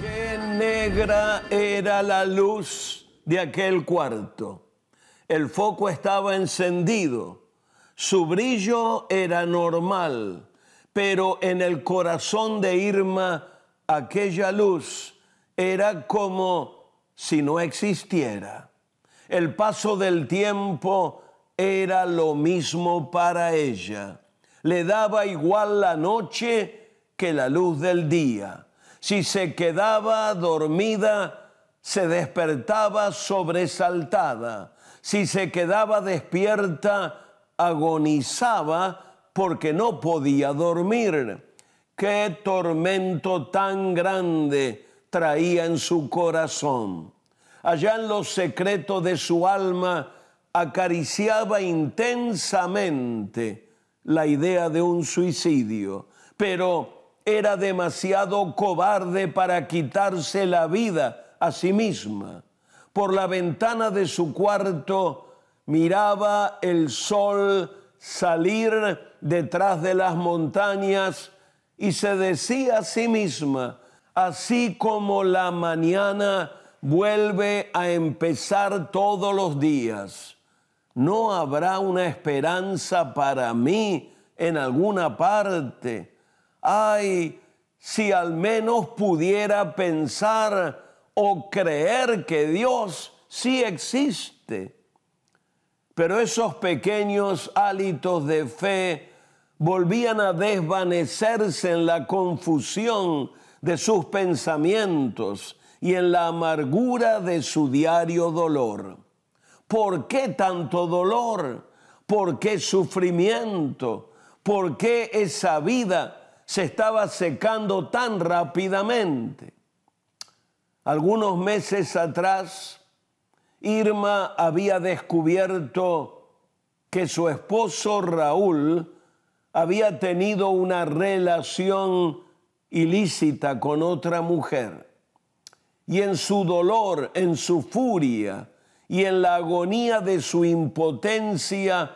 Qué negra era la luz de aquel cuarto. El foco estaba encendido. Su brillo era normal, pero en el corazón de Irma aquella luz era como si no existiera. El paso del tiempo era lo mismo para ella. Le daba igual la noche que la luz del día. Si se quedaba dormida, se despertaba sobresaltada. Si se quedaba despierta, agonizaba porque no podía dormir. Qué tormento tan grande traía en su corazón. Allá en los secretos de su alma acariciaba intensamente la idea de un suicidio, pero era demasiado cobarde para quitarse la vida a sí misma. Por la ventana de su cuarto miraba el sol salir detrás de las montañas y se decía a sí misma, así como la mañana vuelve a empezar todos los días, no habrá una esperanza para mí en alguna parte ay, si al menos pudiera pensar o creer que Dios sí existe. Pero esos pequeños hálitos de fe volvían a desvanecerse en la confusión de sus pensamientos y en la amargura de su diario dolor. ¿Por qué tanto dolor? ¿Por qué sufrimiento? ¿Por qué esa vida se estaba secando tan rápidamente. Algunos meses atrás, Irma había descubierto que su esposo Raúl había tenido una relación ilícita con otra mujer. Y en su dolor, en su furia y en la agonía de su impotencia,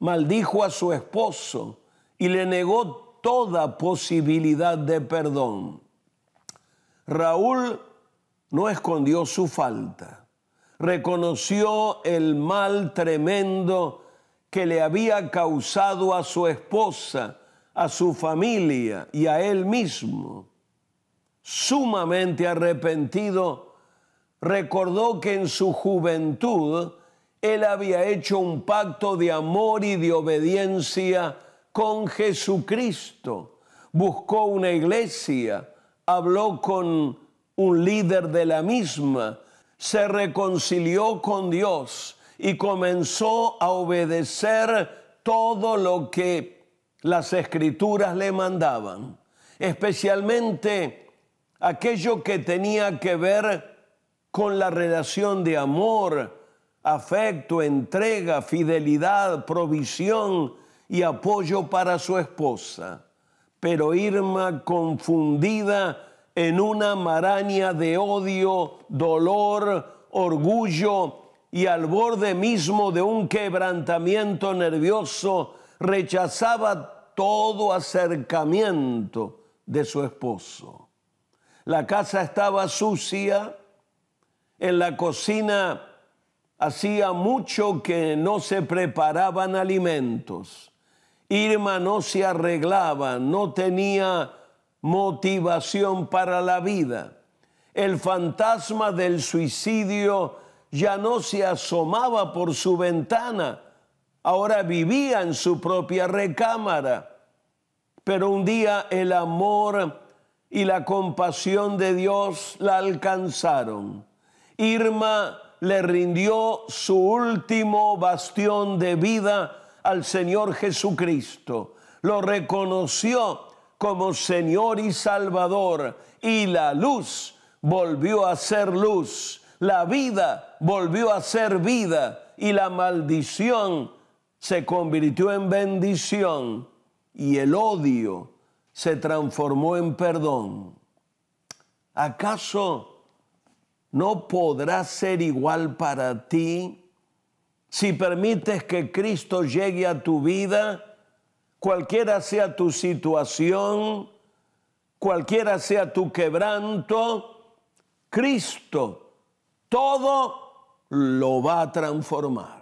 maldijo a su esposo y le negó toda posibilidad de perdón. Raúl no escondió su falta, reconoció el mal tremendo que le había causado a su esposa, a su familia y a él mismo. Sumamente arrepentido, recordó que en su juventud él había hecho un pacto de amor y de obediencia con Jesucristo, buscó una iglesia, habló con un líder de la misma, se reconcilió con Dios y comenzó a obedecer todo lo que las escrituras le mandaban, especialmente aquello que tenía que ver con la relación de amor, afecto, entrega, fidelidad, provisión, y apoyo para su esposa. Pero Irma, confundida en una maraña de odio, dolor, orgullo y al borde mismo de un quebrantamiento nervioso, rechazaba todo acercamiento de su esposo. La casa estaba sucia, en la cocina hacía mucho que no se preparaban alimentos. Irma no se arreglaba, no tenía motivación para la vida. El fantasma del suicidio ya no se asomaba por su ventana, ahora vivía en su propia recámara. Pero un día el amor y la compasión de Dios la alcanzaron. Irma le rindió su último bastión de vida al Señor Jesucristo, lo reconoció como Señor y Salvador, y la luz volvió a ser luz, la vida volvió a ser vida, y la maldición se convirtió en bendición, y el odio se transformó en perdón. ¿Acaso no podrá ser igual para ti si permites que Cristo llegue a tu vida, cualquiera sea tu situación, cualquiera sea tu quebranto, Cristo todo lo va a transformar.